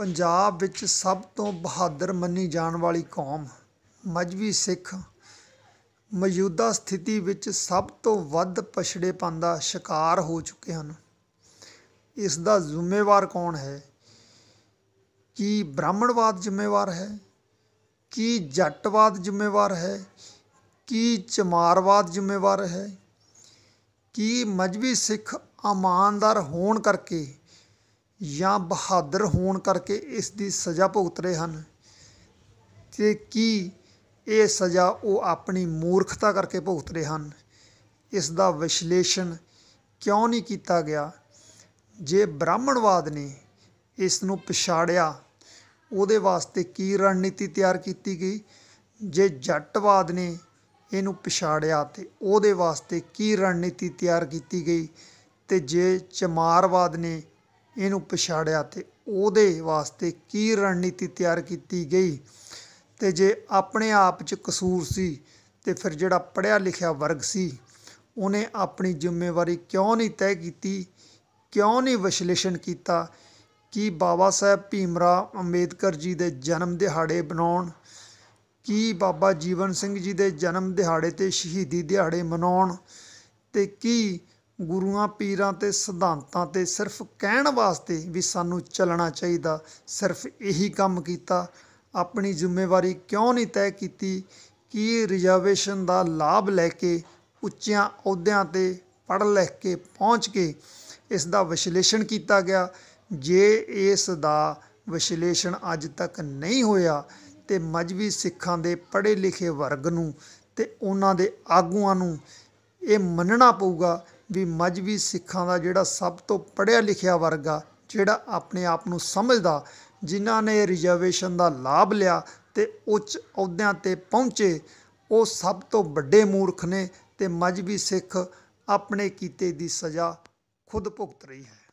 ਪੰਜਾਬ ਵਿੱਚ ਸਭ ਤੋਂ ਬਹਾਦਰ ਮੰਨੀ ਜਾਣ ਵਾਲੀ ਕੌਮ ਮਜਵੀ ਸਿੱਖ ਮੌਜੂਦਾ ਸਥਿਤੀ ਵਿੱਚ ਸਭ ਤੋਂ ਵੱਧ ਪਛੜੇ ਪੰਦਾ ਸ਼ਿਕਾਰ ਹੋ ਚੁੱਕੇ ਹਨ ਇਸ ਦਾ ਜ਼ਿੰਮੇਵਾਰ ਕੌਣ ਹੈ ਕੀ ਬ੍ਰਾਹਮਣਵਾਦ ਜ਼ਿੰਮੇਵਾਰ ਹੈ ਕੀ ਜੱਟਵਾਦ ਜ਼ਿੰਮੇਵਾਰ ਹੈ ਕੀ ਚਮਾਰਵਾਦ ਜ਼ਿੰਮੇਵਾਰ ਹੈ ਕੀ ਮਜਵੀ ਸਿੱਖ ਇਮਾਨਦਾਰ ਹੋਣ ਕਰਕੇ ਜਾਂ ਬਹਾਦਰ ਹੋਣ ਕਰਕੇ ਇਸ ਦੀ ਸਜ਼ਾ ਭੁਗਤ ਰਹੇ ਹਨ ਤੇ ਕੀ ਇਹ ਸਜ਼ਾ ਉਹ ਆਪਣੀ ਮੂਰਖਤਾ ਕਰਕੇ ਭੁਗਤ ਰਹੇ ਹਨ ਇਸ ਦਾ ਵਿਸ਼ਲੇਸ਼ਣ ਕਿਉਂ ਨਹੀਂ ਕੀਤਾ ਗਿਆ ਜੇ ਬ੍ਰਾਹਮਣਵਾਦ ਨੇ ਇਸ ਨੂੰ ਪਛਾੜਿਆ ਉਹਦੇ ਵਾਸਤੇ ਕੀ ਰਣਨੀਤੀ ਤਿਆਰ ਕੀਤੀ ਗਈ ਜੇ ਜੱਟਵਾਦ ਨੇ ਇਹਨੂੰ ਪਛਾੜਿਆ ਤੇ ਉਹਦੇ ਵਾਸਤੇ ਕੀ ਰਣਨੀਤੀ ਤਿਆਰ ਕੀਤੀ ਗਈ ਤੇ ਜੇ ਚਮਾਰਵਾਦ ਨੇ ਇਹਨੂੰ ਪਛਾੜਿਆ ਤੇ ਉਹਦੇ ਵਾਸਤੇ ਕੀ ਰਣਨੀਤੀ ਤਿਆਰ ਕੀਤੀ ਗਈ ਤੇ ਜੇ ਆਪਣੇ ਆਪ 'ਚ ਕਸੂਰ ਸੀ ਤੇ ਫਿਰ ਜਿਹੜਾ ਪੜਿਆ ਲਿਖਿਆ ਵਰਗ ਸੀ ਉਹਨੇ ਆਪਣੀ ਜ਼ਿੰਮੇਵਾਰੀ ਕਿਉਂ ਨਹੀਂ ਤੈਅ ਕੀਤੀ ਕਿਉਂ ਨਹੀਂ ਵਿਸ਼ਲੇਸ਼ਣ ਕੀਤਾ ਕਿ ਬਾਬਾ ਸਾਹਿਬ ਭੀਮਰਾ ਅੰਬੇਦਕਰ ਜੀ ਦੇ ਜਨਮ ਦਿਹਾੜੇ ਬਣਾਉਣ ਕੀ ਬਾਬਾ ਜੀਵਨ ਸਿੰਘ ਜੀ ਦੇ ਜਨਮ ਦਿਹਾੜੇ ਤੇ ਸ਼ਹੀਦੀ ਦਿਹਾੜੇ ਮਨਾਉਣ ਤੇ ਕੀ ਗੁਰੂਆਂ ਪੀਰਾਂ ਤੇ ਸਿਧਾਂਤਾਂ ਤੇ ਸਿਰਫ ਕਹਿਣ ਵਾਸਤੇ ਵੀ ਸਾਨੂੰ ਚੱਲਣਾ ਚਾਹੀਦਾ ਸਿਰਫ ਇਹੀ ਕੰਮ ਕੀਤਾ ਆਪਣੀ ਜ਼ਿੰਮੇਵਾਰੀ ਕਿਉਂ ਨਹੀਂ ਤੈਅ ਕੀਤੀ ਕਿ ਰਿਜ਼ਰਵੇਸ਼ਨ ਦਾ ਲਾਭ ਲੈ ਕੇ ਉੱਚਿਆਂ ਅਹੁਦਿਆਂ ਤੇ ਪੜ੍ਹ ਲਿਖ ਕੇ ਪਹੁੰਚ ਕੇ ਇਸ ਦਾ ਵਿਸ਼ਲੇਸ਼ਣ ਕੀਤਾ ਗਿਆ ਜੇ ਇਸ ਦਾ ਵਿਸ਼ਲੇਸ਼ਣ ਅੱਜ ਤੱਕ ਨਹੀਂ ਹੋਇਆ ਤੇ ਮਜਬੀ ਸਿੱਖਾਂ ਦੇ ਪੜ੍ਹੇ ਲਿਖੇ ਵਰਗ ਨੂੰ ਤੇ ਉਹਨਾਂ ਦੇ ਆਗੂਆਂ ਨੂੰ ਇਹ ਮੰਨਣਾ ਪਊਗਾ ਵੀ ਮਜਵੀ ਸਿੱਖਾਂ ਦਾ ਜਿਹੜਾ ਸਭ ਤੋਂ ਪੜਿਆ ਲਿਖਿਆ ਵਰਗ ਆ ਜਿਹੜਾ ਆਪਣੇ ਆਪ ਨੂੰ ਸਮਝਦਾ ਜਿਨ੍ਹਾਂ ਨੇ ਰਿਜ਼ਰਵੇਸ਼ਨ ਦਾ ਲਾਭ ਲਿਆ ਤੇ ਉੱਚ ਅਹੁਦਿਆਂ ਤੇ ਪਹੁੰਚੇ ਉਹ ਸਭ ਤੋਂ ਵੱਡੇ ਮੂਰਖ ਨੇ ਤੇ ਮਜਵੀ ਸਿੱਖ ਆਪਣੇ ਕੀਤੇ ਦੀ ਸਜ਼ਾ ਖੁਦ ਭੁਗਤ ਰਹੀ ਹੈ